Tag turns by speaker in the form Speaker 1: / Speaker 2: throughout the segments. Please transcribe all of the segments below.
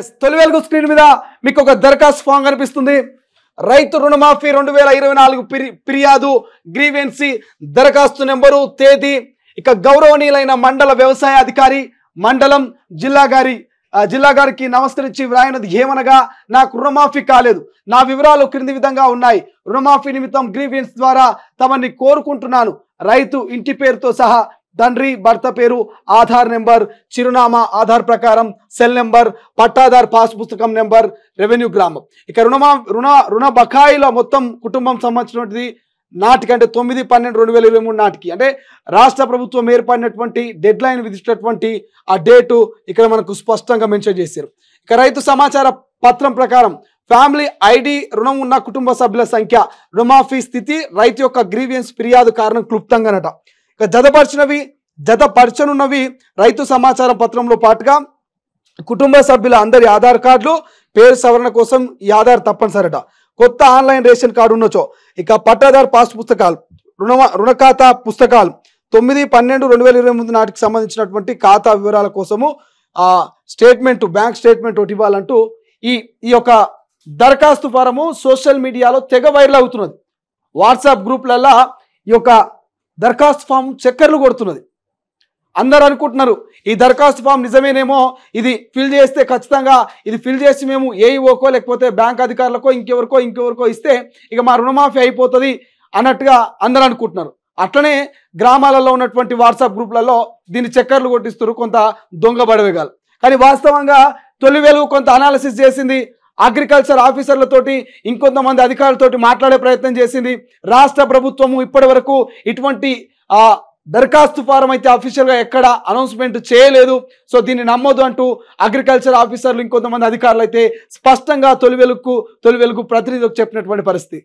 Speaker 1: yes తొలి వెలుగు screen మీద మీకు ఒక దరఖాస్తు ఫామ్ కనిపిస్తుంది రైతు రుణమాఫీ రెండు వేల ఇరవై నాలుగు ఫిర్యాదు గ్రీవెన్సీ దరఖాస్తు నెంబరు తేదీ ఇక గౌరవనీయులైన మండల వ్యవసాయ అధికారి మండలం జిల్లా గారి జిల్లా గారికి నమస్కరించి వ్రాయినది ఏమనగా నాకు రుణమాఫీ కాలేదు నా వివరాలు క్రింది విధంగా ఉన్నాయి రుణమాఫీ నిమిత్తం గ్రీవెన్స్ ద్వారా తమని కోరుకుంటున్నాను రైతు ఇంటి పేరుతో సహా తండ్రి భర్త పేరు ఆధార్ నెంబర్ చిరునామా ఆధార్ ప్రకారం సెల్ నెంబర్ పట్టాదార్ పాస్ పుస్తకం నెంబర్ రెవెన్యూ గ్రామం ఇక రుణమా రుణ రుణ బకాయిల మొత్తం కుటుంబం సంబంధించినటువంటిది నాటికి అంటే తొమ్మిది పన్నెండు రెండు వేల ఇరవై మూడు నాటికి అంటే రాష్ట్ర ప్రభుత్వం ఏర్పడినటువంటి డెడ్ లైన్ విధించినటువంటి ఆ డేటు ఇక్కడ మనకు స్పష్టంగా మెన్షన్ చేశారు ఇక రైతు సమాచార పత్రం ప్రకారం ఫ్యామిలీ ఐడి రుణం ఉన్న కుటుంబ సభ్యుల సంఖ్య రుణమాఫీ స్థితి రైతు యొక్క గ్రీవియన్స్ ఫిర్యాదు కారణం అనట జతపరిచినవి జతపరచనున్నవి రైతు సమాచారం పత్రంలో పాటుగా కుటుంబ సభ్యుల అందరి ఆధార్ కార్డులు పేరు సవరణ కోసం ఈ ఆధార్ తప్పనిసరిట కొత్త ఆన్లైన్ రేషన్ కార్డు ఉన్నచో ఇక పట్టాదారు పాస్ పుస్తకాలు రుణ రుణ ఖాతా పుస్తకాలు తొమ్మిది పన్నెండు రెండు వేల ఇరవై ముందు నాటికి సంబంధించినటువంటి ఖాతా వివరాల కోసము స్టేట్మెంట్ బ్యాంక్ స్టేట్మెంట్ ఒకటి ఇవ్వాలంటూ ఈ ఈ యొక్క దరఖాస్తు ఫారము సోషల్ మీడియాలో తెగ వైరల్ అవుతున్నది వాట్సాప్ గ్రూప్లల్లో ఈ యొక్క దరఖాస్తు ఫామ్ చక్కర్లు కొడుతున్నది అందరు అనుకుంటున్నారు ఈ దరఖాస్తు ఫామ్ నిజమేనేమో ఇది ఫిల్ చేస్తే ఖచ్చితంగా ఇది ఫిల్ చేసి మేము ఏఈఓకో e లేకపోతే బ్యాంక్ అధికారులకో ఇంకెవరికో ఇంకెవరికో ఇస్తే ఇక మా రుణమాఫీ అయిపోతుంది అన్నట్టుగా అందరు అనుకుంటున్నారు అట్లనే గ్రామాలలో ఉన్నటువంటి వాట్సాప్ గ్రూప్లలో దీన్ని చక్కర్లు కొట్టిస్తారు కొంత దొంగ కానీ వాస్తవంగా తొలి వెలుగు కొంత అనాలసిస్ చేసింది అగ్రికల్చర్ ఆఫీసర్లతోటి ఇంకొంతమంది అధికారులతోటి మాట్లాడే ప్రయత్నం చేసింది రాష్ట్ర ప్రభుత్వము ఇప్పటి వరకు ఇటువంటి దరఖాస్తు ఫారం అయితే అఫీషియల్గా ఎక్కడ అనౌన్స్మెంట్ చేయలేదు సో దీన్ని నమ్మదు అంటూ అగ్రికల్చర్ ఆఫీసర్లు ఇంకొంతమంది అధికారులు అయితే స్పష్టంగా తొలి వెలుగు తొలి వెలుగు ప్రతినిధులకు చెప్పినటువంటి పరిస్థితి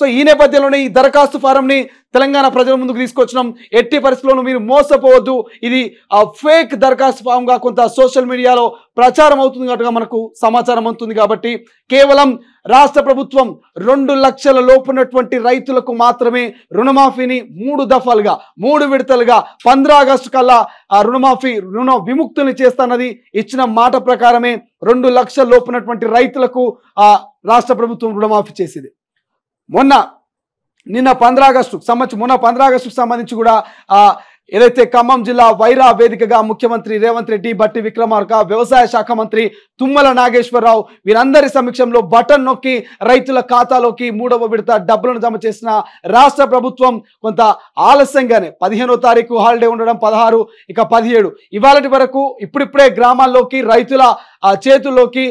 Speaker 1: సో ఈ నేపథ్యంలోనే ఈ దరఖాస్తు ఫారంని తెలంగాణ ప్రజల ముందుకు తీసుకొచ్చినాం ఎట్టి పరిస్థితుల్లోనూ మీరు మోసపోవద్దు ఇది ఫేక్ దరఖాస్తు ఫామ్గా కొంత సోషల్ మీడియాలో ప్రచారం అవుతుంది కాబట్టి మనకు సమాచారం అవుతుంది కాబట్టి కేవలం రాష్ట్ర ప్రభుత్వం రెండు లక్షల లోపున్నటువంటి రైతులకు మాత్రమే రుణమాఫీని మూడు దఫాలుగా మూడు విడతలుగా పంద్ర ఆగస్టు కల్లా ఆ రుణమాఫీ రుణ విముక్తుల్ని చేస్తానది ఇచ్చిన మాట ప్రకారమే రెండు లక్షల లోపున్నటువంటి రైతులకు ఆ రాష్ట్ర ప్రభుత్వం రుణమాఫీ చేసేది మొన్న నిన్న ఆగస్టుకు సంబంధించి మొన్న ఆగస్టుకు సంబంధించి కూడా ఏదైతే ఖమ్మం జిల్లా వైరా వేదికగా ముఖ్యమంత్రి రేవంత్ రెడ్డి బట్టి విక్రమార్క వ్యవసాయ శాఖ మంత్రి తుమ్మల నాగేశ్వరరావు వీరందరి సమక్షంలో బటన్ నొక్కి రైతుల ఖాతాలోకి మూడవ విడత డబ్బులను జమ చేసిన రాష్ట్ర ప్రభుత్వం కొంత ఆలస్యంగానే పదిహేనో తారీఖు హాలిడే ఉండడం పదహారు ఇక పదిహేడు ఇవాళటి వరకు ఇప్పుడిప్పుడే గ్రామాల్లోకి రైతుల చేతుల్లోకి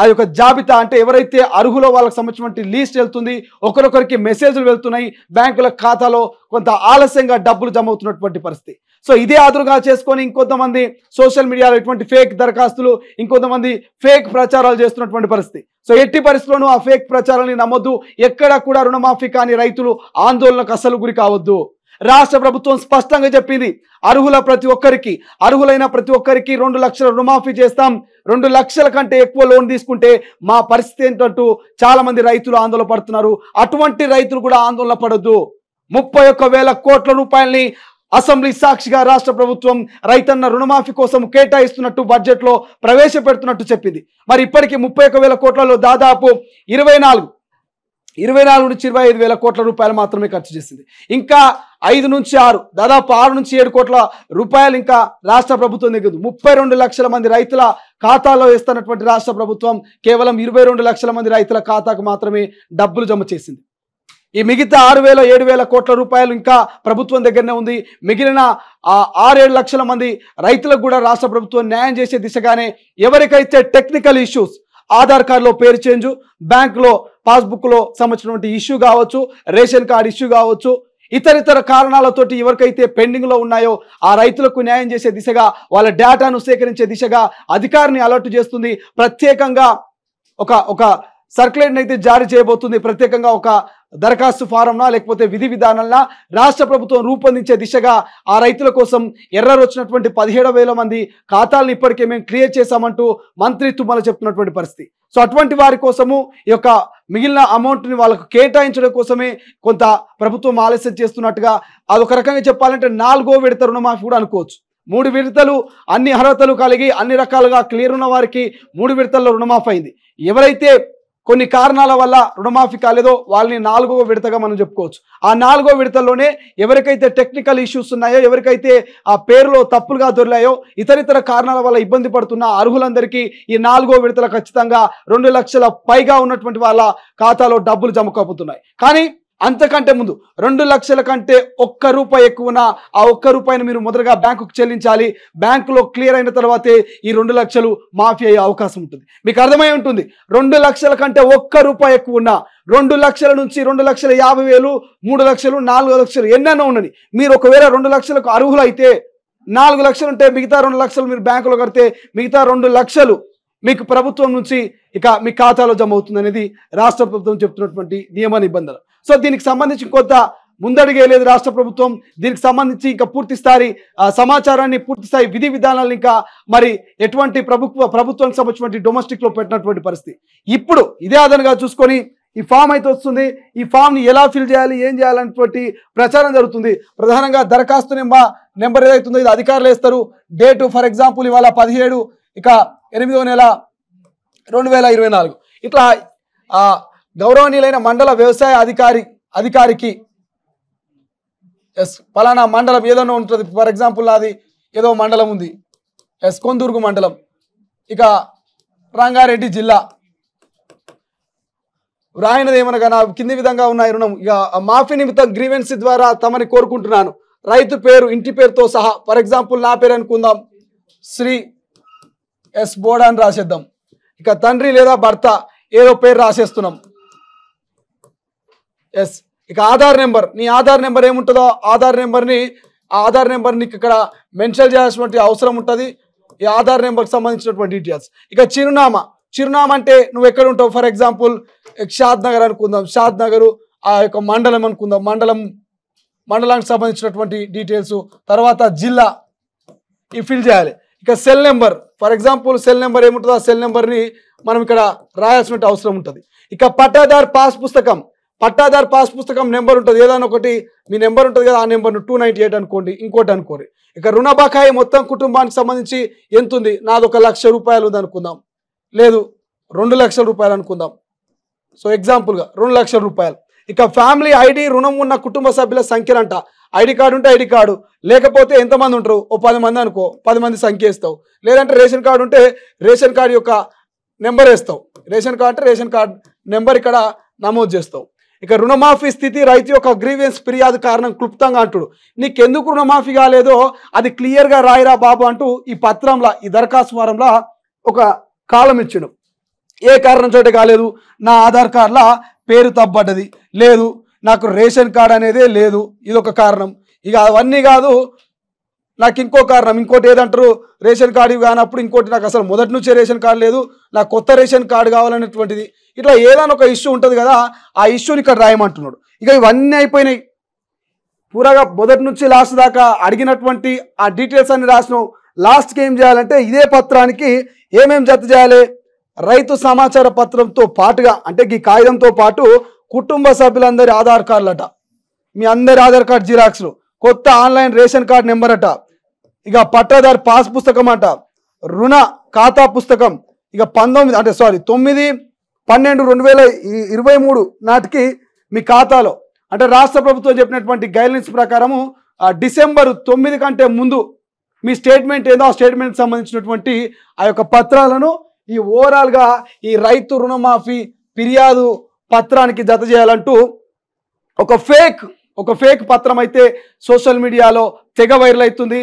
Speaker 1: ఆ యొక్క జాబితా అంటే ఎవరైతే అర్హులో వాళ్ళకి సంబంధించిన లీస్ట్ వెళ్తుంది ఒకరొకరికి మెసేజ్లు వెళ్తున్నాయి బ్యాంకుల ఖాతాలో కొంత ఆలస్యంగా డబ్బులు జమ అవుతున్నటువంటి పరిస్థితి సో ఇదే ఆదురుగా చేసుకొని ఇంకొంతమంది సోషల్ మీడియాలో ఇటువంటి ఫేక్ దరఖాస్తులు ఇంకొంతమంది ఫేక్ ప్రచారాలు చేస్తున్నటువంటి పరిస్థితి సో ఎట్టి పరిస్థితుల్లోనూ ఆ ఫేక్ ప్రచారాన్ని నమ్మొద్దు ఎక్కడా కూడా రుణమాఫీ కాని రైతులు ఆందోళనకు అసలు గురి కావద్దు రాష్ట్ర ప్రభుత్వం స్పష్టంగా చెప్పింది అర్హుల ప్రతి ఒక్కరికి అర్హులైన ప్రతి ఒక్కరికి రెండు లక్షల రుణమాఫీ చేస్తాం రెండు లక్షల కంటే ఎక్కువ లోన్ తీసుకుంటే మా పరిస్థితి ఏంటంటూ చాలామంది రైతులు ఆందోళన పడుతున్నారు అటువంటి రైతులు కూడా ఆందోళన పడద్దు ముప్పై ఒక్క వేల కోట్ల రూపాయలని అసెంబ్లీ సాక్షిగా రాష్ట్ర ప్రభుత్వం రైతన్న రుణమాఫీ కోసం కేటాయిస్తున్నట్టు బడ్జెట్లో ప్రవేశపెడుతున్నట్టు చెప్పింది మరి ఇప్పటికీ ముప్పై వేల కోట్లలో దాదాపు ఇరవై నాలుగు ఇరవై నాలుగు నుంచి ఇరవై ఐదు వేల కోట్ల రూపాయలు మాత్రమే ఖర్చు చేసింది ఇంకా ఐదు నుంచి ఆరు దాదాపు ఆరు నుంచి ఏడు కోట్ల రూపాయలు ఇంకా రాష్ట్ర ప్రభుత్వం దగ్గర ముప్పై రెండు లక్షల మంది రైతుల ఖాతాలో వేస్తున్నటువంటి రాష్ట్ర ప్రభుత్వం కేవలం ఇరవై రెండు లక్షల మంది రైతుల ఖాతాకు మాత్రమే డబ్బులు జమ చేసింది ఈ మిగతా ఆరు వేల ఏడు వేల కోట్ల రూపాయలు ఇంకా ప్రభుత్వం దగ్గరనే ఉంది మిగిలిన ఆరేడు లక్షల మంది రైతులకు కూడా రాష్ట్ర ప్రభుత్వం న్యాయం చేసే దిశగానే ఎవరికైతే టెక్నికల్ ఇష్యూస్ ఆధార్ కార్డులో పేరు చేంజ్ బ్యాంకులో పాస్బుక్లో సంబంధించినటువంటి ఇష్యూ కావచ్చు రేషన్ కార్డు ఇష్యూ కావచ్చు ఇతరితర కారణాలతోటి ఎవరికైతే పెండింగ్లో ఉన్నాయో ఆ రైతులకు న్యాయం చేసే దిశగా వాళ్ళ డేటాను సేకరించే దిశగా అధికారిని అలర్ట్ చేస్తుంది ప్రత్యేకంగా ఒక ఒక సర్క్యులేట్ని అయితే జారీ చేయబోతుంది ప్రత్యేకంగా ఒక దరఖాస్తు ఫారంనా లేకపోతే విధి విధానంలా రాష్ట్ర ప్రభుత్వం రూపొందించే దిశగా ఆ రైతుల కోసం ఎర్రర్ వచ్చినటువంటి పదిహేడు వేల మంది ఖాతాలను ఇప్పటికే మేము క్లియర్ చేశామంటూ మంత్రి తుమ్మల చెప్తున్నటువంటి పరిస్థితి సో అటువంటి వారి కోసము ఈ యొక్క మిగిలిన అమౌంట్ని వాళ్ళకు కేటాయించడం కోసమే కొంత ప్రభుత్వం ఆలస్యం చేస్తున్నట్టుగా అదొక రకంగా చెప్పాలంటే నాలుగో విడత రుణమాఫీ కూడా అనుకోవచ్చు మూడు విడతలు అన్ని అర్హతలు కలిగి అన్ని రకాలుగా క్లియర్ ఉన్న వారికి మూడు విడతల్లో రుణమాఫీ అయింది ఎవరైతే కొన్ని కారణాల వల్ల రుణమాఫీ కాలేదో వాళ్ళని నాలుగవ విడతగా మనం చెప్పుకోవచ్చు ఆ నాలుగో విడతల్లోనే ఎవరికైతే టెక్నికల్ ఇష్యూస్ ఉన్నాయో ఎవరికైతే ఆ పేరులో తప్పులుగా దొరికాయో ఇతరితర కారణాల వల్ల ఇబ్బంది పడుతున్న అర్హులందరికీ ఈ నాలుగో విడతల ఖచ్చితంగా రెండు లక్షల పైగా ఉన్నటువంటి వాళ్ళ ఖాతాలో డబ్బులు జమకపోతున్నాయి కానీ అంతకంటే ముందు రెండు లక్షల కంటే ఒక్క రూపాయి ఎక్కువన ఆ ఒక్క రూపాయిని మీరు మొదటగా బ్యాంకుకు చెల్లించాలి బ్యాంకులో క్లియర్ అయిన తర్వాతే ఈ రెండు లక్షలు మాఫీ అయ్యే అవకాశం ఉంటుంది మీకు అర్థమై ఉంటుంది రెండు లక్షల కంటే ఒక్క రూపాయి ఎక్కువ ఉన్న రెండు లక్షల నుంచి రెండు లక్షల యాభై వేలు మూడు లక్షలు నాలుగు లక్షలు ఎన్నైనా ఉన్నది మీరు ఒకవేళ రెండు లక్షలకు అర్హులు అయితే నాలుగు లక్షలు ఉంటే మిగతా రెండు లక్షలు మీరు బ్యాంకులో కడితే మిగతా రెండు లక్షలు మీకు ప్రభుత్వం నుంచి ఇక మీ ఖాతాలో జమ అవుతుంది అనేది రాష్ట్ర ప్రభుత్వం చెప్తున్నటువంటి నియమ నిబంధనలు సో దీనికి సంబంధించి కొంత ముందడిగేయలేదు రాష్ట్ర ప్రభుత్వం దీనికి సంబంధించి ఇంకా పూర్తి స్థాయి సమాచారాన్ని పూర్తి స్థాయి విధి విధానాలను ఇంకా మరి ఎటువంటి ప్రభుత్వ ప్రభుత్వానికి సంబంధించినటువంటి డొమెస్టిక్లో పెట్టినటువంటి పరిస్థితి ఇప్పుడు ఇదే అదనగా చూసుకొని ఈ ఫామ్ అయితే వస్తుంది ఈ ఫామ్ని ఎలా ఫిల్ చేయాలి ఏం చేయాలనేటువంటి ప్రచారం జరుగుతుంది ప్రధానంగా దరఖాస్తు నెంబర్ ఏదైతుందో ఇది అధికారులు వేస్తారు డేటు ఫర్ ఎగ్జాంపుల్ ఇవాళ పదిహేడు ఇక ఎనిమిదో నెల రెండు ఇట్లా గౌరవనీయులైన మండల వ్యవసాయ అధికారి అధికారికి ఎస్ పలానా మండలం ఏదైనా ఉంటుంది ఫర్ ఎగ్జాంపుల్ నాది ఏదో మండలం ఉంది ఎస్ కొందూరుగు మండలం ఇక రంగారెడ్డి జిల్లా రాయనది ఏమనగా నా కింది విధంగా ఉన్నాయి రుణం ఇక మాఫీ నిమిత్తం గ్రీవెన్సీ ద్వారా తమని కోరుకుంటున్నాను రైతు పేరు ఇంటి పేరుతో సహా ఫర్ ఎగ్జాంపుల్ నా పేరు అనుకుందాం శ్రీ ఎస్ బోడా అని రాసేద్దాం ఇక తండ్రి లేదా భర్త ఏదో పేరు రాసేస్తున్నాం ఎస్ ఇక ఆధార్ నెంబర్ నీ ఆధార్ నెంబర్ ఏముంటుందో ఆధార్ నెంబర్ని ఆధార్ నెంబర్ని ఇక్కడ మెన్షన్ చేయాల్సినటువంటి అవసరం ఉంటుంది ఈ ఆధార్ నెంబర్కి సంబంధించినటువంటి డీటెయిల్స్ ఇక చిరునామా చిరునామా అంటే నువ్వు ఎక్కడ ఉంటావు ఫర్ ఎగ్జాంపుల్ షాద్ నగర్ అనుకుందాం షాద్ నగరు ఆ యొక్క మండలం అనుకుందాం మండలం మండలానికి సంబంధించినటువంటి డీటెయిల్స్ తర్వాత జిల్లా ఈ ఫిల్ చేయాలి ఇక cell number for example cell number ఏముంటుందో ఆ సెల్ నెంబర్ని మనం ఇక్కడ రాయాల్సిన అవసరం ఉంటుంది ఇక పట్టాదారు పాస్ పుస్తకం పట్టాదారు పాస్ పుస్తకం నెంబర్ ఉంటుంది ఏదైనా ఒకటి మీ నెంబర్ ఉంటుంది కదా ఆ నెంబర్ను టూ నైంటీ ఎయిట్ అనుకోండి ఇంకోటి అనుకోండి ఇక రుణ బకాయి మొత్తం కుటుంబానికి సంబంధించి ఎంత ఉంది నాది ఒక లక్ష రూపాయలు ఉంది అనుకుందాం లేదు రెండు లక్షల రూపాయలు అనుకుందాం సో ఎగ్జాంపుల్గా రెండు లక్షల రూపాయలు ఇక ఫ్యామిలీ ఐడి రుణం ఉన్న కుటుంబ సభ్యుల అంట ఐడి కార్డు ఉంటే ఐడి కార్డు లేకపోతే ఎంతమంది ఉంటారు ఓ పది మంది అనుకో పది మంది సంఖ్య వేస్తావు లేదంటే రేషన్ కార్డు ఉంటే రేషన్ కార్డు యొక్క నెంబర్ వేస్తావు రేషన్ కార్డు అంటే రేషన్ కార్డు నెంబర్ ఇక్కడ నమోదు చేస్తావు ఇక రుణమాఫీ స్థితి రైతు యొక్క గ్రీవెన్స్ ఫిర్యాదు కారణం క్లుప్తంగా అంటుడు నీకెందుకు రుణమాఫీ కాలేదో అది క్లియర్గా రాయిరా బాబు అంటూ ఈ పత్రంలో ఈ దరఖాస్తు వారంలో ఒక కాలం ఇచ్చిండు ఏ కారణం చోట కాలేదు నా ఆధార్ కార్డులో పేరు తప్పబడ్డది లేదు నాకు రేషన్ కార్డు అనేదే లేదు ఇదొక కారణం ఇక అవన్నీ కాదు నాకు ఇంకో కారణం ఇంకోటి ఏదంటారు రేషన్ కార్డు కానప్పుడు ఇంకోటి నాకు అసలు మొదటి నుంచే రేషన్ కార్డు లేదు నాకు కొత్త రేషన్ కార్డు కావాలనేటువంటిది ఇట్లా ఏదైనా ఒక ఇష్యూ ఉంటుంది కదా ఆ ఇష్యూని ఇక్కడ రాయమంటున్నాడు ఇక ఇవన్నీ అయిపోయినాయి పూరగా మొదటి నుంచి లాస్ట్ దాకా అడిగినటువంటి ఆ డీటెయిల్స్ అన్ని రాసినావు లాస్ట్కి ఏం చేయాలంటే ఇదే పత్రానికి ఏమేం జత చేయాలి రైతు సమాచార పత్రంతో పాటుగా అంటే ఈ కాగితంతో పాటు కుటుంబ సభ్యులందరి ఆధార్ కార్డులట మీ అందరి ఆధార్ కార్డు జిరాక్స్లు కొత్త ఆన్లైన్ రేషన్ కార్డు నెంబర్ అట ఇక పట్టాదారి పాస్ పుస్తకం అంట రుణ ఖాతా పుస్తకం ఇక పంతొమ్మిది అంటే సారీ తొమ్మిది పన్నెండు రెండు వేల ఇరవై మూడు నాటికి మీ ఖాతాలో అంటే రాష్ట్ర ప్రభుత్వం చెప్పినటువంటి గైడ్లైన్స్ ప్రకారము డిసెంబర్ తొమ్మిది కంటే ముందు మీ స్టేట్మెంట్ ఏదో ఆ స్టేట్మెంట్ సంబంధించినటువంటి ఆ యొక్క పత్రాలను ఈ ఓవరాల్గా ఈ రైతు రుణమాఫీ ఫిర్యాదు పత్రానికి జత చేయాలంటూ ఒక ఫేక్ ఒక ఫేక్ పత్రం అయితే సోషల్ మీడియాలో తెగ వైరల్ అవుతుంది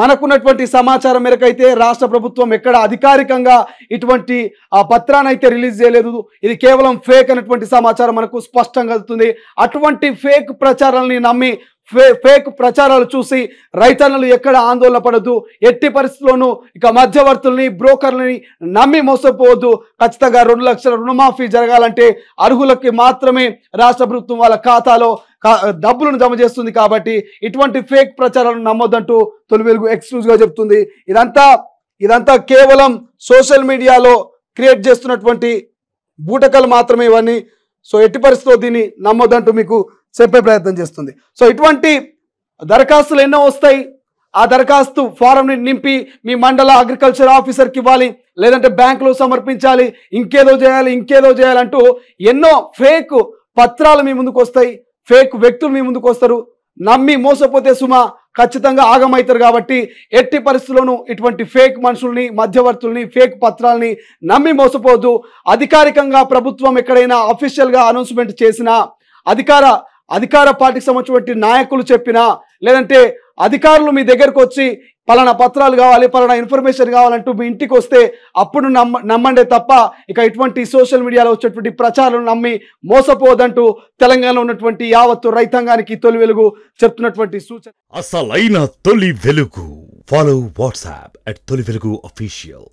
Speaker 1: మనకున్నటువంటి సమాచారం మేరకైతే రాష్ట్ర ప్రభుత్వం ఎక్కడ అధికారికంగా ఇటువంటి ఆ పత్రాన్ని అయితే రిలీజ్ చేయలేదు ఇది కేవలం ఫేక్ అనేటువంటి సమాచారం మనకు స్పష్టంగా అవుతుంది అటువంటి ఫేక్ ప్రచారాలని నమ్మి ఫే ఫేక్ ప్రచారాలు చూసి రైతన్నలు ఎక్కడ ఆందోళన పడద్దు ఎట్టి పరిస్థితుల్లోనూ ఇక మధ్యవర్తుల్ని బ్రోకర్లని నమ్మి మోసపోవద్దు ఖచ్చితంగా రెండు లక్షల రుణమాఫీ జరగాలంటే అర్హులకి మాత్రమే రాష్ట్ర ప్రభుత్వం వాళ్ళ ఖాతాలో డబ్బులను జమ చేస్తుంది కాబట్టి ఇటువంటి ఫేక్ ప్రచారాలను నమ్మొద్దంటూ తొలి వెలుగు ఎక్స్క్లూజ్గా చెప్తుంది ఇదంతా ఇదంతా కేవలం సోషల్ మీడియాలో క్రియేట్ చేస్తున్నటువంటి బూటకలు మాత్రమే ఇవన్నీ సో ఎట్టి పరిస్థితిలో దీన్ని నమ్మొద్దంటూ మీకు చెప్పే ప్రయత్నం చేస్తుంది సో ఇటువంటి దరఖాస్తులు ఎన్నో వస్తాయి ఆ దరఖాస్తు ఫారంని నింపి మీ మండల అగ్రికల్చర్ ఆఫీసర్కి ఇవ్వాలి లేదంటే బ్యాంకులో సమర్పించాలి ఇంకేదో చేయాలి ఇంకేదో చేయాలంటూ ఎన్నో ఫేక్ పత్రాలు మీ ముందుకు వస్తాయి ఫేక్ వ్యక్తులు మీ ముందుకు వస్తారు నమ్మి మోసపోతే సుమ ఖచ్చితంగా ఆగమవుతారు కాబట్టి ఎట్టి పరిస్థితుల్లోనూ ఇటువంటి ఫేక్ మనుషుల్ని మధ్యవర్తుల్ని ఫేక్ పత్రాలని నమ్మి మోసపోవద్దు అధికారికంగా ప్రభుత్వం ఎక్కడైనా అఫీషియల్గా అనౌన్స్మెంట్ చేసినా అధికార అధికార పార్టీకి సంబంధించినటువంటి నాయకులు చెప్పినా లేదంటే అధికారులు మీ దగ్గరకు వచ్చి పలానా పత్రాలు కావాలి పలానా ఇన్ఫర్మేషన్ కావాలంటూ మీ ఇంటికి వస్తే అప్పుడు నమ్మ నమ్మండే తప్ప ఇక ఇటువంటి సోషల్ మీడియాలో వచ్చేటువంటి ప్రచారం నమ్మి మోసపోదంటూ తెలంగాణలో ఉన్నటువంటి యావత్తు రైతాంగానికి తొలి వెలుగు చెప్తున్నటువంటి సూచన అసలైన తొలి వెలుగు ఫాలో వాట్సాప్ అట్ తొలి వెలుగు అఫీషియల్